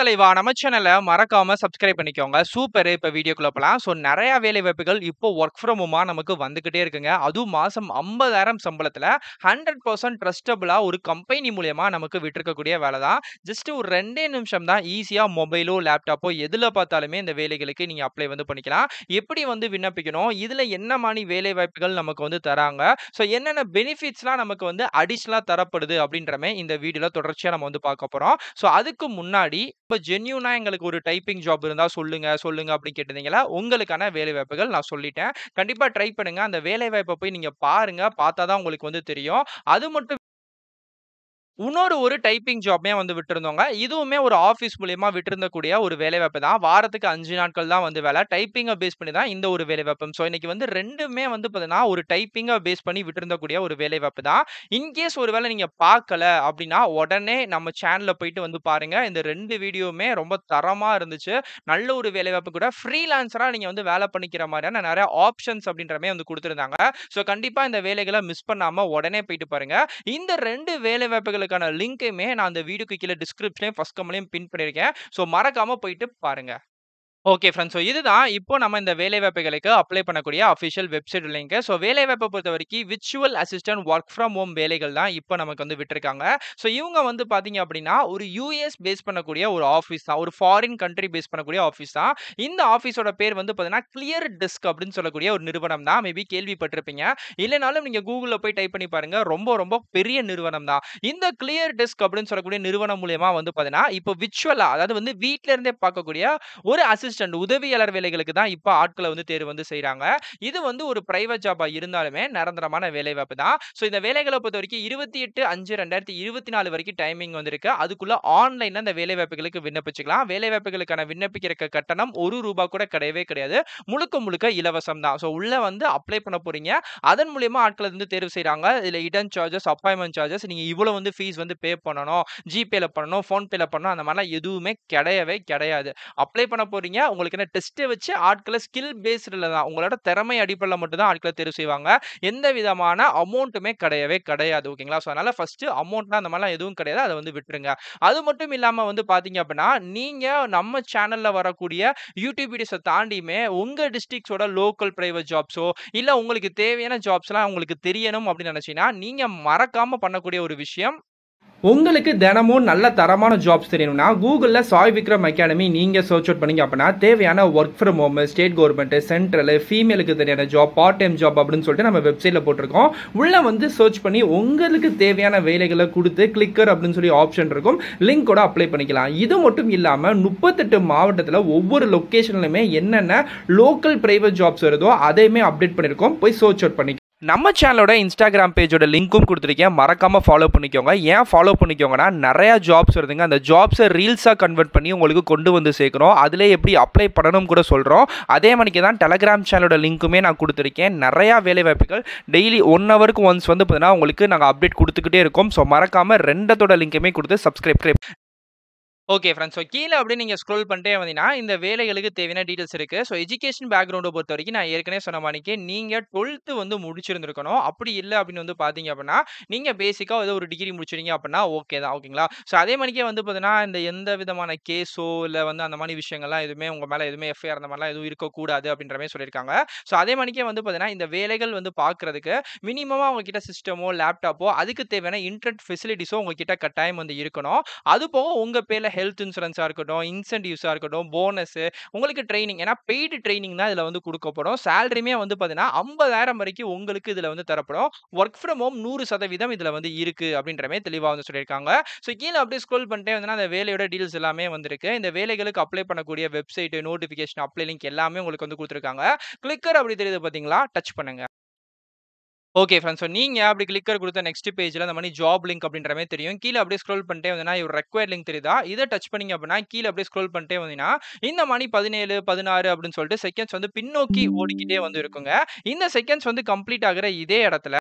தலைவா நம்ம சேனலை மறக்காம சப்ஸ்கிரைப் பண்ணிக்கோங்க சூப்பர் இப்போ வீடியோக்குள்ள போகலாம் ஸோ நிறைய வேலை வாய்ப்புகள் இப்போ ஒர்க் ஃப்ரம் ஹோமா நமக்கு வந்துகிட்டே இருக்குங்க அதுவும் மாசம் ஐம்பதாயிரம் சம்பளத்தில் ஹண்ட்ரட் பர்சன்ட் ட்ரஸ்டபுளா ஒரு கம்பெனி மூலியமா நமக்கு விட்டுருக்கக்கூடிய வேலை தான் ஜஸ்ட் ஒரு ரெண்டே நிமிஷம் தான் ஈஸியாக மொபைலோ லேப்டாப்போ எதில் பார்த்தாலுமே இந்த வேலைகளுக்கு நீங்கள் அப்ளை வந்து பண்ணிக்கலாம் எப்படி வந்து விண்ணப்பிக்கணும் இதில் என்ன மாதிரி வேலை வாய்ப்புகள் நமக்கு வந்து தராங்க ஸோ என்னென்ன பெனிஃபிட்ஸ்லாம் நமக்கு வந்து அடிஷ்னலாக தரப்படுது அப்படின்றமே இந்த வீடியோவில் தொடர்ச்சியாக நம்ம வந்து பார்க்க போகிறோம் ஸோ அதுக்கு முன்னாடி இப்போ ஜென்யூனா எங்களுக்கு ஒரு டைப்பிங் ஜாப் இருந்தால் சொல்லுங்கள் சொல்லுங்கள் அப்படின்னு கேட்டிருந்தீங்களா உங்களுக்கான வேலை வாய்ப்புகள் நான் சொல்லிட்டேன் கண்டிப்பாக ட்ரை பண்ணுங்கள் அந்த வேலை வாய்ப்பை போய் நீங்கள் பாருங்கள் பார்த்தா தான் உங்களுக்கு வந்து தெரியும் அது மட்டும் இன்னொரு ஒரு டைப்பிங் ஜாப்மே வந்து விட்டுருந்தோங்க இதுவுமே ஒரு ஆஃபீஸ் மூலியமாக விட்டுருந்தக்கூடிய ஒரு வேலைவாய்ப்பு தான் வாரத்துக்கு அஞ்சு நாட்கள் தான் வந்து வேலை டைப்பிங்கை பேஸ் பண்ணி தான் இந்த ஒரு வேலைவாய்ப்பு ஸோ இன்றைக்கி வந்து ரெண்டுமே வந்து பார்த்தீங்கன்னா ஒரு டைப்பிங்கை பேஸ் பண்ணி விட்டுருந்தக்கூடிய ஒரு வேலைவாய்ப்பு தான் இன்கேஸ் ஒரு வேலை நீங்கள் பார்க்கல அப்படின்னா உடனே நம்ம சேனலில் போயிட்டு வந்து பாருங்கள் இந்த ரெண்டு வீடியோவுமே ரொம்ப தரமாக இருந்துச்சு நல்ல ஒரு வேலைவாய்ப்பு கூட ஃப்ரீலான்சராக நீங்கள் வந்து வேலை பண்ணிக்கிற மாதிரியான நிறைய ஆப்ஷன்ஸ் அப்படின்றமே வந்து கொடுத்துருந்தாங்க ஸோ கண்டிப்பாக இந்த வேலைகளை மிஸ் பண்ணாமல் உடனே போயிட்டு பாருங்கள் இந்த ரெண்டு வேலைவாய்ப்புகளை உங்களுக்கான லிங்க்குமே நான் அந்த வீடியோக்கு கீழே டிஸ்கிரிப்ஷன்லையும் ஃபஸ்ட் கம்மலையும் பின் பண்ணியிருக்கேன் ஸோ மறக்காமல் போயிட்டு பாருங்கள் ஓகே ஃப்ரெண்ட்ஸ் ஸோ இதுதான் இப்போ நம்ம இந்த வேலைவாய்ப்புகளுக்கு அப்ளை பண்ணக்கூடிய அஃபிஷியல் வெப்சைட் லிங்க் ஸோ வேலைவாய்ப்பை பொறுத்த வரைக்கும் virtual assistant work from home வேலைகள் தான் இப்போ நமக்கு வந்து விட்டுருக்காங்க ஸோ இவங்க வந்து பார்த்தீங்க அப்படின்னா ஒரு யூஎஸ் பேஸ் பண்ணக்கூடிய ஒரு ஆஃபீஸ் தான் ஒரு ஃபாரின் கண்ட்ரி பேஸ் பண்ணக்கூடிய ஆஃபீஸ் தான் இந்த ஆஃபீஸோட பேர் வந்து பார்த்தீங்கன்னா கிளியர் டெஸ்க் அப்படின்னு சொல்லக்கூடிய ஒரு நிறுவனம் தான் மேபி கேள்விப்பட்டிருப்பீங்க இல்லைனாலும் நீங்கள் கூகுளில் போய் டைப் பண்ணி பாருங்கள் ரொம்ப ரொம்ப பெரிய நிறுவனம் தான் இந்த கிளியர் டெஸ்க் அப்படின்னு சொல்லக்கூடிய நிறுவனம் மூலயமா வந்து பார்த்தீங்கன்னா இப்போ விர்ச்சுவலாக அதாவது வந்து வீட்டிலேருந்தே பார்க்கக்கூடிய ஒரு அசிஸ்ட் அசிஸ்டன்ட் உதவியாளர் வேலைகளுக்கு தான் இப்போ ஆட்களை வந்து தேர்வு வந்து செய்கிறாங்க இது வந்து ஒரு பிரைவேட் ஜாபாக இருந்தாலுமே நிரந்தரமான வேலைவாய்ப்பு தான் ஸோ இந்த வேலைகளை பொறுத்த வரைக்கும் இருபத்தி எட்டு அஞ்சு ரெண்டாயிரத்தி இருபத்தி நாலு வரைக்கும் டைமிங் வந்திருக்கு அதுக்குள்ளே ஆன்லைனில் அந்த வேலைவாய்ப்புகளுக்கு விண்ணப்பிச்சுக்கலாம் வேலைவாய்ப்புகளுக்கான விண்ணப்பிக்கிற கட்டணம் ஒரு ரூபா கூட கிடையவே கிடையாது முழுக்க முழுக்க இலவசம் தான் ஸோ உள்ளே வந்து அப்ளை பண்ண போகிறீங்க அதன் மூலியமாக ஆட்களை வந்து தேர்வு செய்கிறாங்க இதில் இடன் சார்ஜஸ் அப்பாயின்மெண்ட் சார்ஜஸ் நீங்கள் இவ்வளோ வந்து ஃபீஸ் வந்து பே பண்ணணும் ஜிபேல பண்ணணும் ஃபோன்பேல பண்ணணும் அந்த மாதிரிலாம் எதுவுமே கிடையவே கிடையாது அப்ளை பண்ண போகிறீங்க உங்களுக்கு என்ன டெஸ்ட்டை வச்சு ஆட்களை ஸ்கில் பேஸ்டில் தான் உங்களோட திறமை அடிப்படையில் மட்டும்தான் ஆட்களை தெரிவு செய்வாங்க எந்த விதமான அமௌண்ட்டுமே கிடையவே கிடையாது ஓகேங்களா ஸோ அதனால் ஃபஸ்ட்டு அமௌண்ட்னா அந்த மாதிரிலாம் எதுவும் கிடையாது அதை வந்து விட்டுருங்க அது மட்டும் இல்லாமல் வந்து பார்த்தீங்க அப்படின்னா நீங்கள் நம்ம சேனலில் வரக்கூடிய யூடியூப் வீடியோஸை தாண்டியுமே உங்கள் டிஸ்ட்ரிக்ஸோட லோக்கல் ப்ரைவேட் ஜாப்ஸோ இல்லை உங்களுக்கு தேவையான ஜாப்ஸ்லாம் உங்களுக்கு தெரியணும் அப்படின்னு நினச்சிங்கன்னா நீங்கள் மறக்காமல் பண்ணக்கூடிய ஒரு விஷயம் உங்களுக்கு தினமும் நல்ல தரமான ஜாப்ஸ் தெரியணும்னா கூகுளில் சாய் விக்ரம் அகாடமி நீங்கள் சர்ச் அவுட் பண்ணிங்க அப்படின்னா தேவையான work from home state government central ஃபீமேலுக்கு தேவையான ஜாப் பார்ட் டைம் ஜாப் அப்படின்னு சொல்லிட்டு நம்ம வெப்சைட்டில் போட்டிருக்கோம் உள்ளே வந்து சர்ச் பண்ணி உங்களுக்கு தேவையான வேலைகளை கொடுத்து கிளிக்கர் அப்படின்னு சொல்லி ஆப்ஷன் இருக்கும் லிங்க் கூட அப்ளை பண்ணிக்கலாம் இது மட்டும் இல்லாமல் முப்பத்தெட்டு மாவட்டத்தில் ஒவ்வொரு லொக்கேஷன்லையுமே என்னென்ன லோக்கல் ப்ரைவேட் ஜாப்ஸ் வருதோ அதையுமே அப்டேட் பண்ணியிருக்கோம் போய் சர்ச் அவுட் பண்ணிக்கலாம் நம்ம சேனலோட இன்ஸ்டாகிராம் பேஜோட லிங்க்கும் கொடுத்துருக்கேன் மறக்காமல் ஃபாலோ பண்ணிக்கோங்க ஏன் ஃபாலோ பண்ணிக்கோங்கன்னா நிறையா ஜாப்ஸ் வருதுங்க அந்த ஜாப்ஸை ரீல்ஸாக கன்வெர்ட் பண்ணி உங்களுக்கு கொண்டு வந்து சேர்க்குறோம் அதில் எப்படி அப்ளை பண்ணணும் கூட சொல்கிறோம் அதே மணிக்கு தான் டெலகிராம் சேனலோட லிங்க்குமே நான் கொடுத்துருக்கேன் நிறையா வேலைவாய்ப்புகள் டெய்லி ஒன் ஹவருக்கு ஒன்ஸ் வந்து பார்த்தீங்கன்னா உங்களுக்கு நாங்கள் அப்டேட் கொடுத்துக்கிட்டே இருக்கோம் ஸோ மறக்காமல் ரெண்டத்தோட லிங்க்குமே கொடுத்து சப்ஸ்கிரைப் ஓகே ஃப்ரெண்ட்ஸ் ஸோ கீழே அப்படியே நீங்கள் ஸ்க்ரோல் பண்ணிட்டே வந்தீங்கன்னா இந்த வேலைகளுக்கு தேவையான டீட்டெயில்ஸ் இருக்குது ஸோ எஜுகேஷன் பேக்ரவுண்டை பொறுத்த வரைக்கும் நான் ஏற்கனவே சொன்ன மாதிரிக்கு நீங்கள் டுவெல்த்து வந்து முடிச்சிருந்துருக்கணும் அப்படி இல்லை அப்படின்னு வந்து பார்த்தீங்க அப்படின்னா நீங்கள் பேசிக்காக ஏதோ ஒரு டிகிரி முடிச்சிருங்க அப்படின்னா ஓகே தான் ஓகேங்களா ஸோ அதே மாதிரிக்கே வந்து பார்த்தீங்கன்னா இந்த எந்த விதமான கேஸோ இல்லை வந்து அந்த மாதிரி விஷயங்கள்லாம் எதுவுமே உங்கள் மேலே எதுவுமே எஃப்ஐஆர் அந்த மாதிரிலாம் எதுவும் இருக்கக்கூடாது அப்படின்ற மாதிரி சொல்லியிருக்காங்க ஸோ அதே மாதிரிக்கே வந்து பார்த்தீங்கன்னா இந்த வேலைகள் வந்து பார்க்குறதுக்கு மினிமமாக உங்ககிட்ட சிஸ்டமோ லேப்டாப்போ அதுக்கு தேவையான இன்டர்நெட் ஃபெசிலிட்டிஸோ உங்ககிட்ட கட்டாயம் வந்து இருக்கணும் அது போக உங்கள் பேரில் ஹெல்த் இன்சூரன்ஸாக இருக்கட்டும் இன்சென்டிவ்ஸாக இருக்கட்டும் போனஸு உங்களுக்கு ட்ரைனிங் ஏன்னா பெய்டு ட்ரைனிங் தான் இதில் வந்து கொடுக்கப்படும் சேலரிமே வந்து பார்த்தீங்கன்னா ஐம்பதாயிரம் வரைக்கும் உங்களுக்கு இதில் வந்து தரப்படும் ஒர்க் ஃப்ரம் ஹோம் நூறு சதவீதம் இதில் வந்து இருக்குது அப்படின்றமே தெளிவாக வந்து சொல்லியிருக்காங்க ஸோ கீழே அப்படியே ஸ்க்ரோல் பண்ணிட்டே வந்து அந்த வேலையோட டீல்ஸ் எல்லாமே வந்திருக்கு இந்த வேலைகளுக்கு அப்ளை பண்ணக்கூடிய வெப்சைட்டு நோட்டிஃபிகேஷன் அப்ளை லிங்க் எல்லாமே உங்களுக்கு வந்து கொடுத்துருக்காங்க கிளிக்கர் அப்படி தெரியுது பார்த்தீங்களா டச் பண்ணுங்கள் ஓகே ஃப்ரெண்ட்ஸ் ஸோ நீங்கள் அப்படி கிளிக்கர் கொடுத்த நெக்ஸ்ட் பேஜில் அந்த மாதிரி ஜாப் லிங்க் அப்படின்ற மாதிரி தெரியும் கீழே அப்படியே ஸ்க்ரோல் பண்ணிட்டே வந்தீங்கன்னா இவர் ரெக்வயர்ட் லிங்க் தெரியுதா இதை டச் பண்ணிங்க அப்படின்னா கீழே அப்படியே ஸ்க்ரோல் பண்ணிட்டே வந்தீங்கன்னா இந்த மணி பதினேழு பதினாறு அப்படின்னு சொல்லிட்டு செகண்ட்ஸ் வந்து பின்னோக்கி ஓடிக்கிட்டே வந்து இருக்குங்க இந்த செகண்ட்ஸ் வந்து கம்ப்ளீட் ஆகிற இதே இடத்துல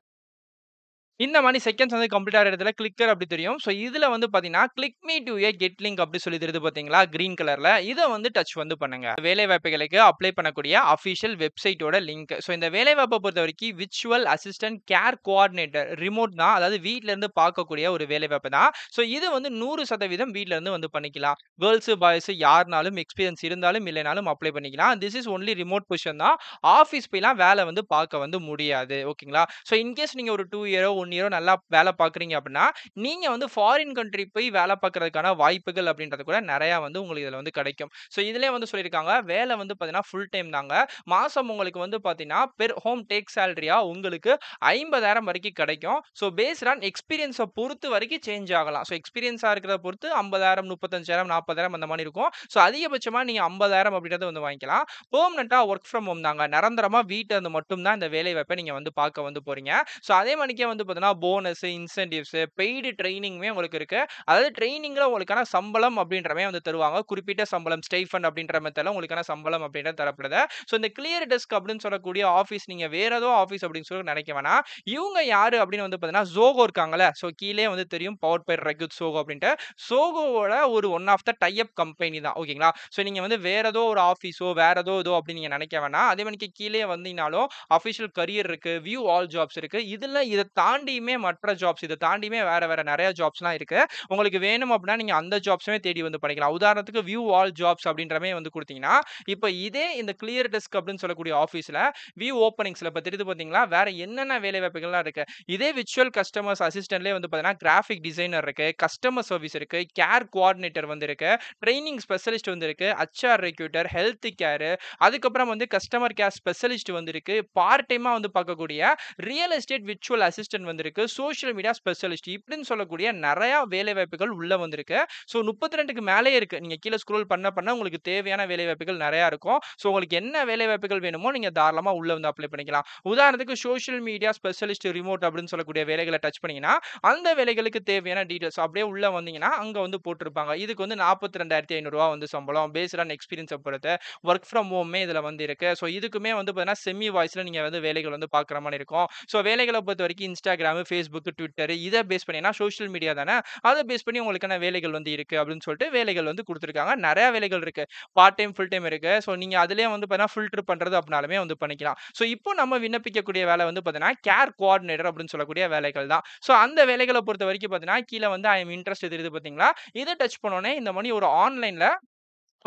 இந்த மாதிரி செகண்ட்ஸ் வந்து கம்ப்ளீட் ஆகிற இடத்துல கிளிக்கர் அப்படி தெரியும் ஸோ இதில் வந்து பார்த்தீங்கன்னா click me to a get link அப்படி சொல்லி தருது பார்த்தீங்களா க்ரீன் கலரில் இதை வந்து டச் வந்து பண்ணுங்க வேலை வாய்ப்புகளுக்கு அப்ளை பண்ணக்கூடிய அஃபிஷியல் வெப்சைட்டோட லிங்க் ஸோ இந்த வேலை வாய்ப்பை பொறுத்த வரைக்கும் விச்சுவல் அசிஸ்டன்ட் கேர் கோஆர்டினேட்டர் ரிமோட் தான் அதாவது வீட்டிலேருந்து பார்க்கக்கூடிய ஒரு வேலை வாய்ப்பு தான் ஸோ இது வந்து நூறு சதவீதம் வீட்டிலேருந்து வந்து பண்ணிக்கலாம் கேர்ள்ஸு பாய்ஸு யாருனாலும் எக்ஸ்பீரியன்ஸ் இருந்தாலும் இல்லைனாலும் அப்ளை பண்ணிக்கலாம் this is only remote position தான் ஆஃபீஸ் போய்லாம் வேலை வந்து பார்க்க வந்து முடியாது ஓகேங்களா ஸோ இன்கேஸ் நீங்கள் ஒரு டூ இயரோ ஒன் இயரோ நல்லா வேலை பார்க்குறீங்க அப்படின்னா நீங்கள் வந்து ஃபாரின் கண்ட்ரி போய் வேலை பார்க்குறதுக்கான வாய்ப்புகள் அப்படின்றது கூட நிறையா வந்து உங்களுக்கு இதில் வந்து கிடைக்கும் ஸோ இதிலே வந்து சொல்லியிருக்காங்க வேலை வந்து பார்த்தீங்கன்னா ஃபுல் டைம் தாங்க மாதம் உங்களுக்கு வந்து பார்த்தீங்கன்னா பெர் ஹோம் டேக் சேலரியாக உங்களுக்கு ஐம்பதாயிரம் வரைக்கும் கிடைக்கும் ஸோ பேஸ்ட் ஆன் எக்ஸ்பீரியன்ஸை பொறுத்து வரைக்கும் சேஞ்ச் ஆகலாம் ஸோ எக்ஸ்பீரியன்ஸாக இருக்கிறத பொறுத்து ஐம்பதாயிரம் முப்பத்தஞ்சாயிரம் நாற்பதாயிரம் அந்த மாதிரி இருக்கும் ஸோ அதிகபட்சமாக நீங்கள் ஐம்பதாயிரம் அப்படின்றத வந்து வாங்கிக்கலாம் பெர்மனெண்ட்டாக ஒர்க் ஃப்ரம் ஹோம் தாங்க நிரந்தரமாக வீட்டை வந்து மட்டும்தான் இந்த வேலை வாய்ப்பை நீங்கள் வந்து பார்க்க வந்து போகிறீங்க ஸோ அதே மாதிரிக்கே வந்து பார்த்தீங்கன்னா போனஸ் இன்சென்டிவ்ஸ் பெய்டு ட்ரைனிங்குமே உங்களுக்கு இருக்கு அதாவது ட்ரைனிங்கில் உங்களுக்கான சம்பளம் அப்படின்றமே வந்து தருவாங்க குறிப்பிட்ட சம்பளம் ஸ்டைஃபண்ட் அப்படின்ற மெத்தடில் உங்களுக்கான சம்பளம் அப்படின்ற தரப்படுது ஸோ இந்த கிளியர் டெஸ்க் அப்படின்னு சொல்லக்கூடிய ஆஃபீஸ் நீங்கள் வேற ஏதோ ஆஃபீஸ் அப்படின்னு சொல்லி நினைக்க வேணாம் இவங்க யார் அப்படின்னு வந்து பார்த்தீங்கன்னா ஜோகோ இருக்காங்களே ஸோ கீழே வந்து தெரியும் பவர் பை ரெகுத் சோகோ அப்படின்ட்டு சோகோவோட ஒரு one of the type company தான் ஓகேங்களா ஸோ நீங்கள் வந்து வேற ஏதோ ஒரு ஆஃபீஸோ வேற ஏதோ ஏதோ அப்படின்னு நீங்கள் நினைக்க வேணாம் அதே மணிக்கு கீழே வந்தீங்கனாலும் அஃபிஷியல் கரியர் இருக்குது வியூ ஆல் ஜாப்ஸ் இருக்குது இதில் இதை தாண்டி தாண்டியுமே மற்ற ஜாப்ஸ் இதை தாண்டியுமே வேறு வேறு நிறையா ஜாப்ஸ்லாம் இருக்குது உங்களுக்கு வேணும் அப்படின்னா நீங்கள் அந்த ஜாப்ஸுமே தேடி வந்து படிக்கலாம் உதாரணத்துக்கு வியூ ஆல் ஜாப்ஸ் அப்படின்றமே வந்து கொடுத்தீங்கன்னா இப்போ இதே இந்த கிளியர் டெஸ்க் அப்படின்னு சொல்லக்கூடிய ஆஃபீஸில் வியூ ஓப்பனிங்ஸில் இப்போ தெரியுது பார்த்தீங்களா வேறு என்னென்ன வேலை வாய்ப்புகள்லாம் இருக்குது இதே விச்சுவல் கஸ்டமர்ஸ் அசிஸ்டன்ட்லேயே வந்து பார்த்தீங்கன்னா கிராஃபிக் டிசைனர் இருக்குது கஸ்டமர் சர்வீஸ் இருக்குது கேர் கோஆர்டினேட்டர் வந்து இருக்குது ட்ரைனிங் ஸ்பெஷலிஸ்ட் வந்து இருக்குது ஹச்ஆர் ரெக்யூட்டர் ஹெல்த் கேரு அதுக்கப்புறம் வந்து கஸ்டமர் கேர் ஸ்பெஷலிஸ்ட் வந்து இருக்குது பார்ட் டைமாக வந்து பார்க்கக்கூடிய ரியல் எஸ்டேட் விச்சுவல் அசிஸ்டன்ட் வந்து வந்திருக்கு சோஷியல் மீடியா ஸ்பெஷலிஸ்ட் இப்படின்னு சொல்லக்கூடிய நிறையா வேலைவாய்ப்புகள் உள்ளே வந்திருக்கு ஸோ முப்பத்தி ரெண்டுக்கு மேலே இருக்குது நீங்கள் கீழே ஸ்க்ரோல் பண்ண பண்ண உங்களுக்கு தேவையான வேலைவாய்ப்புகள் நிறையா இருக்கும் ஸோ உங்களுக்கு என்ன வேலைவாய்ப்புகள் வேணுமோ நீங்கள் தாராளமாக உள்ளே வந்து அப்ளை பண்ணிக்கலாம் உதாரணத்துக்கு சோஷியல் மீடியா ஸ்பெஷலிஸ்ட் ரிமோட் அப்படின்னு சொல்லக்கூடிய வேலைகளை டச் பண்ணீங்கன்னா அந்த வேலைகளுக்கு தேவையான டீட்டெயில்ஸ் அப்படியே உள்ளே வந்தீங்கன்னா அங்கே வந்து போட்டிருப்பாங்க இதுக்கு வந்து நாற்பத்தி ரெண்டாயிரத்தி ஐநூறுரூவா வந்து சம்பளம் பேஸ்ட் ஆன் எக்ஸ்பீரியன்ஸை பொறுத்து ஒர்க் ஃப்ரம் ஹோமே இதில் வந்து இருக்கு ஸோ இதுக்குமே வந்து பார்த்தீங்கன்னா செமி வாய்ஸில் நீங்கள் வந்து வேலைகள் வந்து பார்க்குற மாதிரி இருக்கும் ஸோ வேலைகளை பொறுத்த வரைக்கும் இன்ஸ்டாகிராம் இன்ஸ்டாகிராமு ஃபேஸ்புக்கு ட்விட்டர் இதை பேஸ் பண்ணினா சோஷியல் மீடியா தானே அதை பேஸ் பண்ணி உங்களுக்கான வேலைகள் வந்து இருக்குது அப்படின்னு சொல்லிட்டு வேலைகள் வந்து கொடுத்துருக்காங்க நிறையா வேலைகள் இருக்குது பார்ட் டைம் ஃபுல் டைம் இருக்குது ஸோ நீங்கள் அதிலே வந்து பார்த்தீங்கன்னா ஃபில்டர் பண்ணுறது அப்படினாலுமே வந்து பண்ணிக்கலாம் ஸோ இப்போ நம்ம விண்ணப்பிக்கக்கூடிய வேலை வந்து பார்த்தீங்கன்னா கேர் கோஆர்டினேட்டர் அப்படின்னு சொல்லக்கூடிய வேலைகள் தான் ஸோ அந்த வேலைகளை பொறுத்த வரைக்கும் பார்த்தீங்கன்னா கீழே வந்து ஐ எம் இன்ட்ரெஸ்ட் தெரியுது பார்த்தீங்களா இதை டச் பண்ணோன்னே இந்த மாதிரி ஒரு ஆன்லைனில்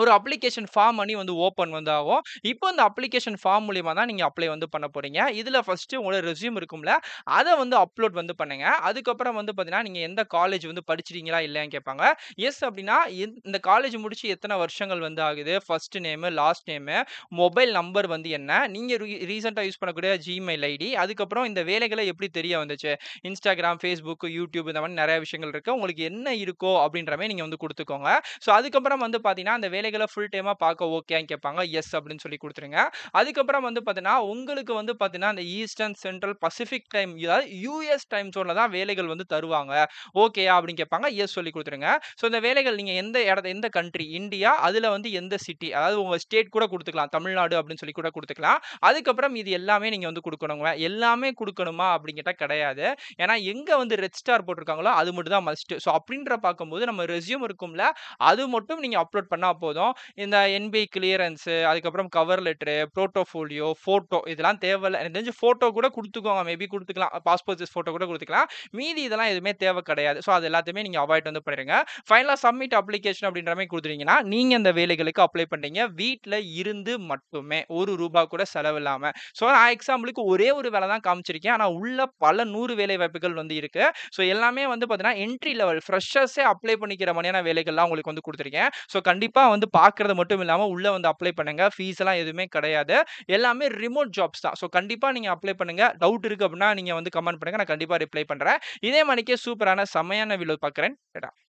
ஒரு அப்ளிகேஷன் ஃபார்ம் பண்ணி வந்து ஓப்பன் வந்து ஆகும் இப்போ இந்த அப்ளிகேஷன் ஃபார்ம் மூலியமாக தான் நீங்கள் அப்ளை வந்து பண்ண போகிறீங்க இதில் ஃபஸ்ட்டு உங்களோட ரெசியூம் இருக்கும்ல அதை வந்து அப்லோட் வந்து பண்ணுங்கள் அதுக்கப்புறம் வந்து பார்த்தீங்கன்னா நீங்கள் எந்த காலேஜ் வந்து படிச்சிட்டீங்களா இல்லையான்னு கேட்பாங்க எஸ் அப்படின்னா இந்த காலேஜ் முடிச்சு எத்தனை வருஷங்கள் வந்து ஆகுது first name last name mobile number வந்து என்ன நீங்கள் ரீசெண்டாக யூஸ் பண்ணக்கூடிய ஜிமெயில் ஐடி அதுக்கப்புறம் இந்த வேலைகளை எப்படி தெரிய வந்துச்சு இன்ஸ்டாகிராம் ஃபேஸ்புக் யூடியூப் இந்த மாதிரி நிறைய விஷயங்கள் இருக்குது உங்களுக்கு என்ன இருக்கோ அப்படின்றமே நீங்கள் வந்து கொடுத்துக்கோங்க ஸோ அதுக்கப்புறம் வந்து பார்த்தீங்கன்னா அந்த வேலை வேலைகளை ஃபுல் டைமாக பார்க்க ஓகேன்னு கேட்பாங்க எஸ் அப்படின்னு சொல்லி கொடுத்துருங்க அதுக்கப்புறம் வந்து பார்த்தீங்கன்னா உங்களுக்கு வந்து பார்த்தீங்கன்னா இந்த ஈஸ்டர்ன் சென்ட்ரல் பசிஃபிக் டைம் அதாவது யூஎஸ் டைம் சோனில் தான் வேலைகள் வந்து தருவாங்க ஓகே அப்படின்னு கேட்பாங்க எஸ் சொல்லி கொடுத்துருங்க ஸோ இந்த வேலைகள் நீங்கள் எந்த இடத்த எந்த கண்ட்ரி இந்தியா அதில் வந்து எந்த சிட்டி அதாவது உங்கள் ஸ்டேட் கூட கொடுத்துக்கலாம் தமிழ்நாடு அப்படின்னு சொல்லி கூட கொடுத்துக்கலாம் அதுக்கப்புறம் இது எல்லாமே நீங்கள் வந்து கொடுக்கணுங்க எல்லாமே கொடுக்கணுமா அப்படிங்கிட்ட கிடையாது ஏன்னா எங்கே வந்து ரெட் ஸ்டார் போட்டிருக்காங்களோ அது மட்டும் தான் மஸ்ட் ஸோ அப்படின்ற பார்க்கும்போது நம்ம ரெசியூம் இருக்கும்ல அது மட்டும் நீங்கள் அப்லோட் பண்ணால் போதும் போதும் இந்த என்பி கிளியரன்ஸு அதுக்கப்புறம் கவர் லெட்ரு ப்ரோட்டோஃபோலியோ ஃபோட்டோ இதெல்லாம் தேவையில்லை எனக்கு தெரிஞ்சு ஃபோட்டோ கூட கொடுத்துக்கோங்க மேபி கொடுத்துக்கலாம் பாஸ்போர்ட் சைஸ் ஃபோட்டோ கூட கொடுத்துக்கலாம் மீதி இதெல்லாம் எதுவுமே தேவை கிடையாது ஸோ அது எல்லாத்தையுமே நீங்கள் அவாய்ட் வந்து பண்ணிடுங்க ஃபைனலாக சப்மிட் அப்ளிகேஷன் அப்படின்ற மாதிரி கொடுத்துட்டீங்கன்னா நீங்கள் இந்த வேலைகளுக்கு அப்ளை பண்ணுறீங்க வீட்டில் இருந்து மட்டுமே ஒரு ரூபா கூட செலவில்லாமல் ஸோ நான் எக்ஸாம்பிளுக்கு ஒரே ஒரு வேலை தான் காமிச்சிருக்கேன் ஆனால் உள்ள பல நூறு வேலை வாய்ப்புகள் வந்து இருக்குது ஸோ எல்லாமே வந்து பார்த்தீங்கன்னா என்ட்ரி லெவல் ஃப்ரெஷர்ஸே அப்ளை பண்ணிக்கிற மாதிரியான வேலைகள்லாம் உங்களுக்கு வந்து கொடுத்துருக்கேன் ஸோ கண்டிப்பாக வந்து வந்து பார்க்கறது மட்டும் இல்லாமல் உள்ளே வந்து அப்ளை பண்ணுங்கள் ஃபீஸ் எல்லாம் எதுவுமே கிடையாது எல்லாமே ரிமோட் ஜாப்ஸ் தான் ஸோ கண்டிப்பாக நீங்கள் அப்ளை பண்ணுங்கள் டவுட் இருக்குது அப்படின்னா நீங்கள் வந்து கமெண்ட் பண்ணுங்கள் நான் கண்டிப்பாக ரிப்ளை பண்ணுறேன் இதே மணிக்கே சூப்பரான செமையான வீடியோ பார்க்குறேன்